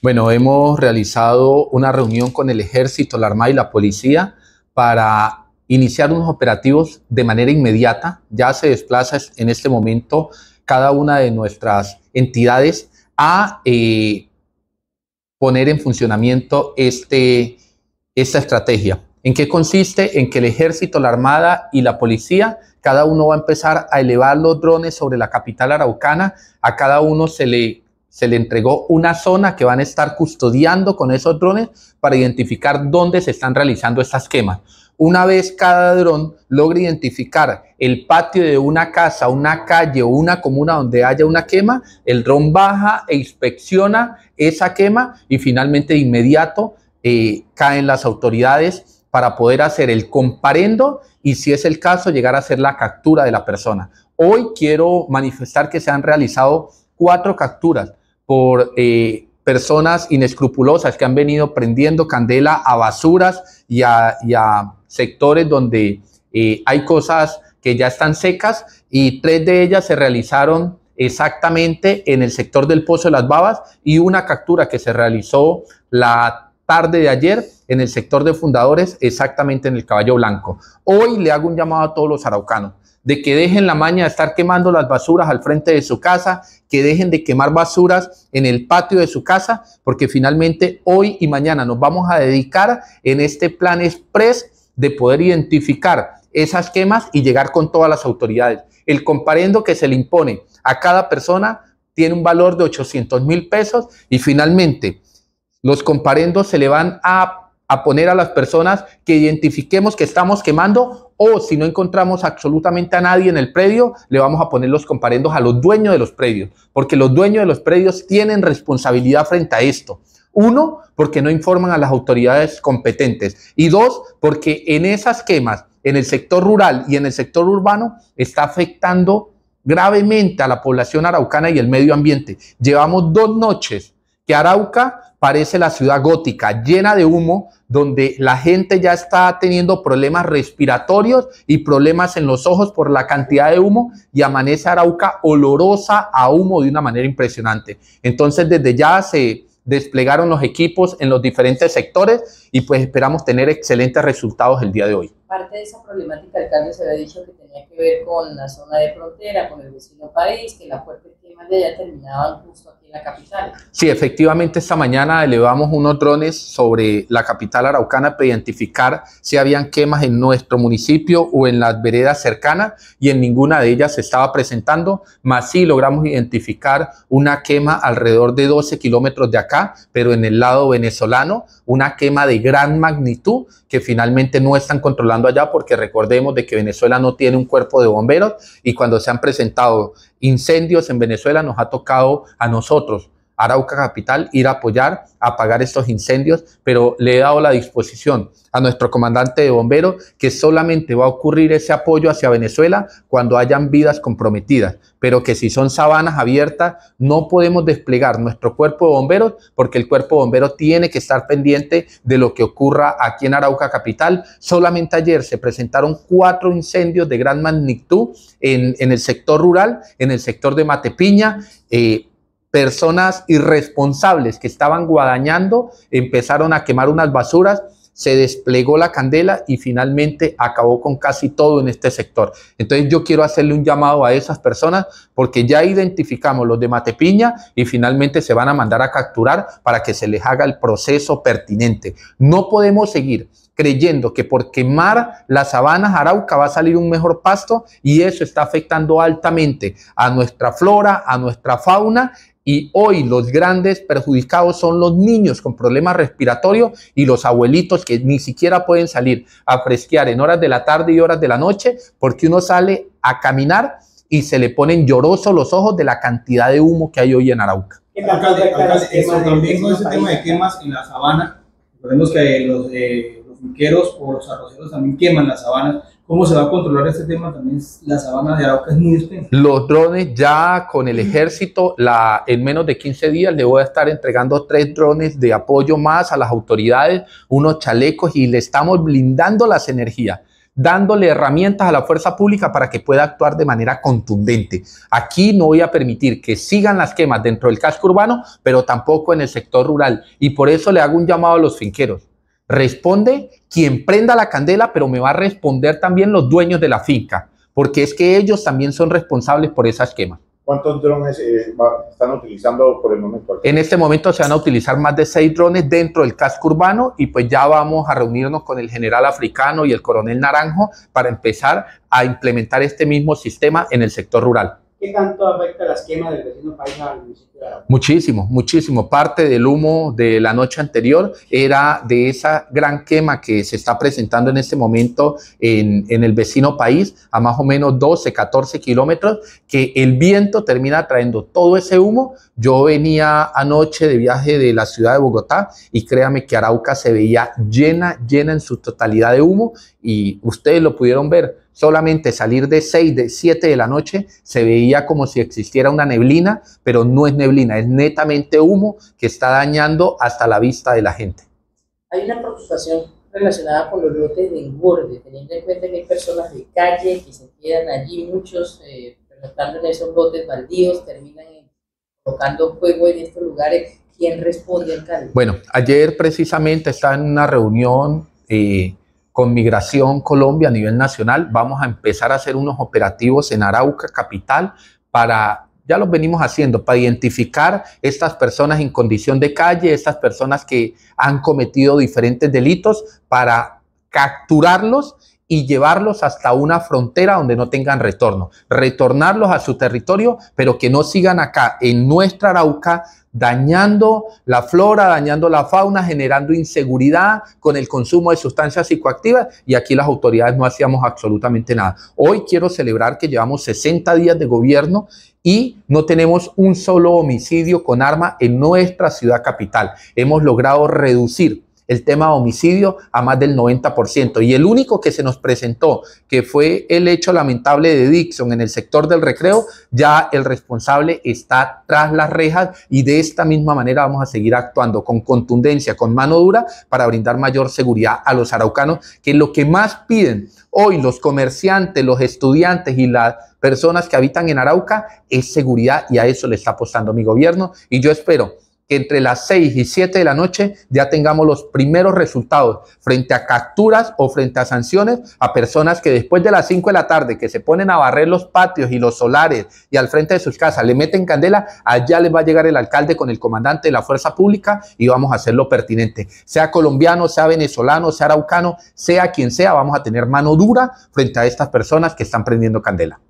Bueno, hemos realizado una reunión con el ejército, la armada y la policía para iniciar unos operativos de manera inmediata. Ya se desplaza en este momento cada una de nuestras entidades a eh, poner en funcionamiento este, esta estrategia. ¿En qué consiste? En que el ejército, la armada y la policía, cada uno va a empezar a elevar los drones sobre la capital araucana. A cada uno se le se le entregó una zona que van a estar custodiando con esos drones para identificar dónde se están realizando estas quemas. Una vez cada dron logra identificar el patio de una casa, una calle o una comuna donde haya una quema, el dron baja e inspecciona esa quema y finalmente de inmediato eh, caen las autoridades para poder hacer el comparendo y si es el caso llegar a hacer la captura de la persona. Hoy quiero manifestar que se han realizado cuatro capturas por eh, personas inescrupulosas que han venido prendiendo candela a basuras y a, sectores donde eh, hay cosas que ya están secas y tres de ellas se realizaron exactamente en el sector del Pozo de las Babas y una captura que se realizó la tarde de ayer en el sector de fundadores, exactamente en el Caballo Blanco. Hoy le hago un llamado a todos los araucanos de que dejen la maña de estar quemando las basuras al frente de su casa, que dejen de quemar basuras en el patio de su casa, porque finalmente hoy y mañana nos vamos a dedicar en este plan express de poder identificar esas quemas y llegar con todas las autoridades. El comparendo que se le impone a cada persona tiene un valor de 800 mil pesos y finalmente los comparendos se le van a, poner a las personas que identifiquemos que estamos quemando o si no encontramos absolutamente a nadie en el predio, le vamos a poner los comparendos a los dueños de los predios, porque los dueños de los predios tienen responsabilidad frente a esto. Uno, porque no informan a las autoridades competentes. Y dos, porque en esas quemas, en el sector rural y en el sector urbano, está afectando gravemente a la población araucana y el medio ambiente. Llevamos dos noches que Arauca parece la ciudad gótica, llena de humo, donde la gente ya está teniendo problemas respiratorios y problemas en los ojos por la cantidad de humo y amanece Arauca olorosa a humo de una manera impresionante. Entonces desde ya se desplegaron los equipos en los diferentes sectores y pues esperamos tener excelentes resultados el día de hoy. Parte de esa problemática, cambio se había dicho que tenía que ver con la zona de frontera, con el vecino país, que la fuerte quema ya allá terminaban justo capital. Sí, efectivamente, esta mañana elevamos unos drones sobre la capital araucana para identificar si habían quemas en nuestro municipio o en las veredas cercanas y en ninguna de ellas se estaba presentando, más sí logramos identificar una quema alrededor de 12 kilómetros de acá, pero en el lado venezolano, una quema de gran magnitud que finalmente no están controlando allá porque recordemos de que Venezuela no tiene un cuerpo de bomberos y cuando se han presentado incendios en Venezuela nos ha tocado a nosotros, Arauca Capital, ir a apoyar, a apagar estos incendios, pero le he dado la disposición a nuestro comandante de bomberos que solamente va a ocurrir ese apoyo hacia Venezuela cuando hayan vidas comprometidas, pero que si son sabanas abiertas no podemos desplegar nuestro cuerpo de bomberos porque el cuerpo de bomberos tiene que estar pendiente de lo que ocurra aquí en Arauca Capital. Solamente ayer se presentaron cuatro incendios de gran magnitud en, el sector rural, en el sector de Matepiña. Eh, personas irresponsables que estaban guadañando empezaron a quemar unas basuras, se desplegó la candela y finalmente acabó con casi todo en este sector. Entonces yo quiero hacerle un llamado a esas personas porque ya identificamos los de Matepiña y finalmente se van a mandar a capturar para que se les haga el proceso pertinente. No podemos seguir creyendo que por quemar las sabanas arauca va a salir un mejor pasto y eso está afectando altamente a nuestra flora, a nuestra fauna y hoy los grandes perjudicados son los niños con problemas respiratorios y los abuelitos que ni siquiera pueden salir a fresquear en horas de la tarde y horas de la noche porque uno sale a caminar y se le ponen llorosos los ojos de la cantidad de humo que hay hoy en Arauca. Alcalde, tema de quemas en la sabana, que los... Eh, los finqueros o los arroceros también queman las sabanas. ¿Cómo se va a controlar este tema? También las sabana de Arauca es muy Los drones ya con el ejército, la, en menos de 15 días le voy a estar entregando tres drones de apoyo más a las autoridades, unos chalecos y le estamos blindando las energías dándole herramientas a la fuerza pública para que pueda actuar de manera contundente. Aquí no voy a permitir que sigan las quemas dentro del casco urbano, pero tampoco en el sector rural. Y por eso le hago un llamado a los finqueros. Responde quien prenda la candela, pero me va a responder también los dueños de la finca, porque es que ellos también son responsables por esas quemas. ¿Cuántos drones eh, están utilizando por el momento? En este momento se van a utilizar más de seis drones dentro del casco urbano y pues ya vamos a reunirnos con el general africano y el coronel Naranjo para empezar a implementar este mismo sistema en el sector rural. ¿Qué tanto afecta las quemas del vecino país al municipio? Muchísimo, muchísimo. Parte del humo de la noche anterior era de esa gran quema que se está presentando en este momento en, el vecino país, a más o menos 12, 14 kilómetros, que el viento termina trayendo todo ese humo. Yo venía anoche de viaje de la ciudad de Bogotá y créame que Arauca se veía llena, llena en su totalidad de humo y ustedes lo pudieron ver solamente salir de 6, de 7 de la noche, se veía como si existiera una neblina, pero no es neblina es netamente humo que está dañando hasta la vista de la gente. Hay una preocupación relacionada con los lotes de engorde, teniendo en cuenta que hay personas de calle que se quedan allí, muchos eh, en esos lotes baldíos, terminan tocando fuego en estos lugares. ¿Quién responde, al alcalde? Bueno, ayer precisamente estaba en una reunión eh, con Migración Colombia a nivel nacional. Vamos a empezar a hacer unos operativos en Arauca, capital, para ya los venimos haciendo para identificar estas personas en condición de calle, estas personas que han cometido diferentes delitos, para capturarlos y llevarlos hasta una frontera donde no tengan retorno, retornarlos a su territorio, pero que no sigan acá en nuestra Arauca dañando la flora, dañando la fauna, generando inseguridad con el consumo de sustancias psicoactivas y aquí las autoridades no hacíamos absolutamente nada. Hoy quiero celebrar que llevamos 60 días de gobierno y no tenemos un solo homicidio con arma en nuestra ciudad capital. Hemos logrado reducir el tema de homicidio a más del 90%. Y el único que se nos presentó, que fue el hecho lamentable de Dixon en el sector del recreo, ya el responsable está tras las rejas y de esta misma manera vamos a seguir actuando con contundencia, con mano dura, para brindar mayor seguridad a los araucanos, que lo que más piden hoy los comerciantes, los estudiantes y las personas que habitan en Arauca, es seguridad y a eso le está apostando mi gobierno. Y yo espero que entre las seis y 7 de la noche ya tengamos los primeros resultados frente a capturas o frente a sanciones a personas que después de las 5 de la tarde que se ponen a barrer los patios y los solares y al frente de sus casas le meten candela, allá les va a llegar el alcalde con el comandante de la fuerza pública y vamos a hacer lo pertinente. Sea colombiano, sea venezolano, sea araucano, sea quien sea, vamos a tener mano dura frente a estas personas que están prendiendo candela.